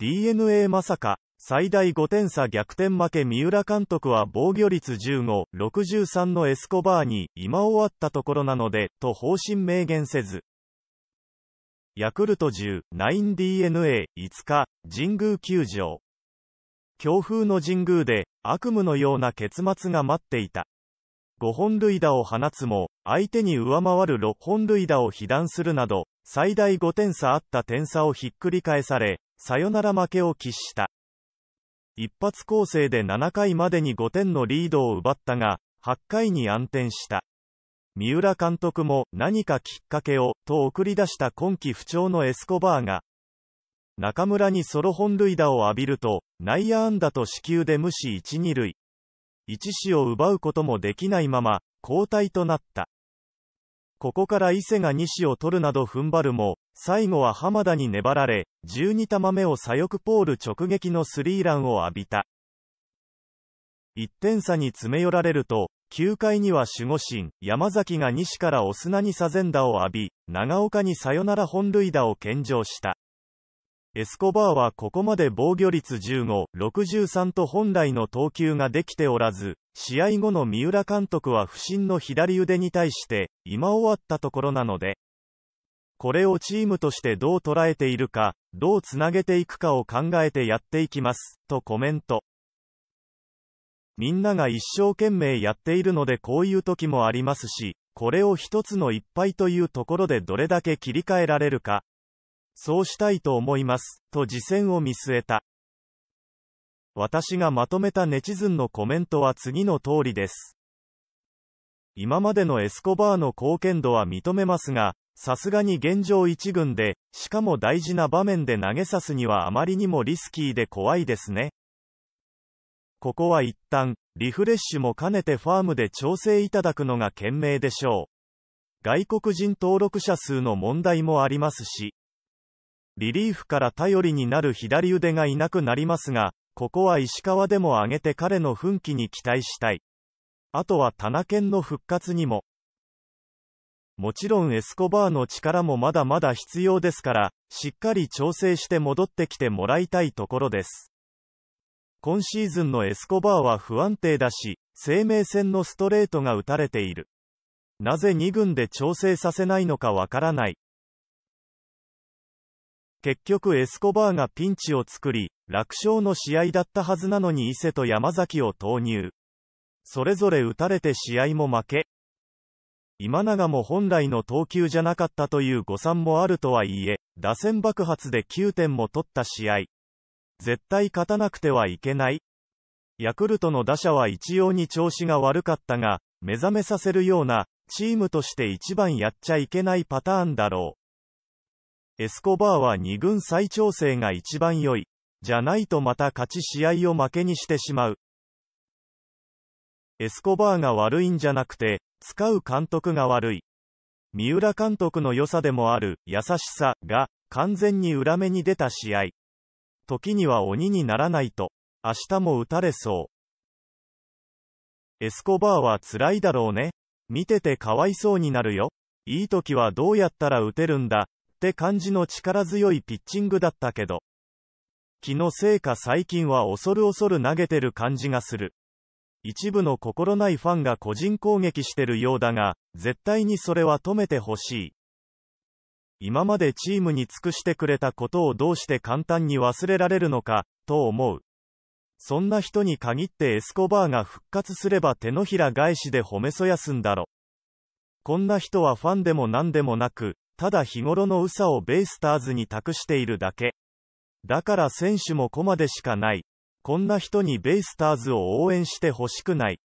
DNA まさか、最大5点差逆転負け三浦監督は防御率15、63のエスコバーに、今終わったところなので、と方針明言せず。ヤクルト10、9DNA、5日、神宮球場。強風の神宮で、悪夢のような結末が待っていた。5本塁打を放つも、相手に上回る6本塁打を被弾するなど、最大5点差あった点差をひっくり返され、さよなら負けを喫した。一発攻勢で7回までに5点のリードを奪ったが、8回に暗転した。三浦監督も何かきっかけをと送り出した今季不調のエスコバーが中村にソロ本塁打を浴びると内野安打と死球で無視1 2塁1死を奪うこともできないまま交代となったここから伊勢が西を取るなど踏ん張るも、最後は浜田に粘られ、12玉目を左翼ポール直撃のスリーランを浴びた。1点差に詰め寄られると、9回には守護神、山崎が西からオスナにサゼンダを浴び、長岡にサヨナラ本塁打を献上した。エスコバーはここまで防御率15、63と本来の投球ができておらず、試合後の三浦監督は不審の左腕に対して、今終わったところなので、これをチームとしてどう捉えているか、どうつなげていくかを考えてやっていきます、とコメント。みんなが一生懸命やっているのでこういう時もありますし、これを一つの一敗というところでどれだけ切り替えられるか、そうしたいと思います、と次戦を見据えた。私がまとめたネチズンのコメントは次の通りです。今までのエスコバーの貢献度は認めますが、さすがに現状1軍で、しかも大事な場面で投げさすにはあまりにもリスキーで怖いですね。ここは一旦、リフレッシュも兼ねてファームで調整いただくのが賢明でしょう。外国人登録者数の問題もありますし。リリーフから頼りになる左腕がいなくなりますが、ここは石川でも上げて彼の奮起に期待したい。あとは田中の復活にも。もちろんエスコバーの力もまだまだ必要ですから、しっかり調整して戻ってきてもらいたいところです。今シーズンのエスコバーは不安定だし、生命線のストレートが打たれている。なぜ2軍で調整させないのかわからない。結局エスコバーがピンチを作り、楽勝の試合だったはずなのに伊勢と山崎を投入。それぞれ打たれて試合も負け。今永も本来の投球じゃなかったという誤算もあるとはいえ、打線爆発で9点も取った試合。絶対勝たなくてはいけない。ヤクルトの打者は一様に調子が悪かったが、目覚めさせるような、チームとして一番やっちゃいけないパターンだろう。エスコバーは2軍再調整が一番良い。じゃないとまた勝ち試合を負けにしてしまう。エスコバーが悪いんじゃなくて、使う監督が悪い。三浦監督の良さでもある、優しさ、が、完全に裏目に出た試合。時には鬼にならないと、明日も打たれそう。エスコバーは辛いだろうね。見ててかわいそうになるよ。いい時はどうやったら打てるんだ、って感じの力強いピッチングだったけど。気のせいか最近は恐る恐る投げてる感じがする。一部の心ないファンが個人攻撃してるようだが、絶対にそれは止めてほしい。今までチームに尽くしてくれたことをどうして簡単に忘れられるのか、と思う。そんな人に限ってエスコバーが復活すれば手のひら返しで褒めそやすんだろ。こんな人はファンでも何でもなく、ただ日頃のうさをベイスターズに託しているだけ。だから選手もコマでしかない。こんな人にベイスターズを応援してほしくない。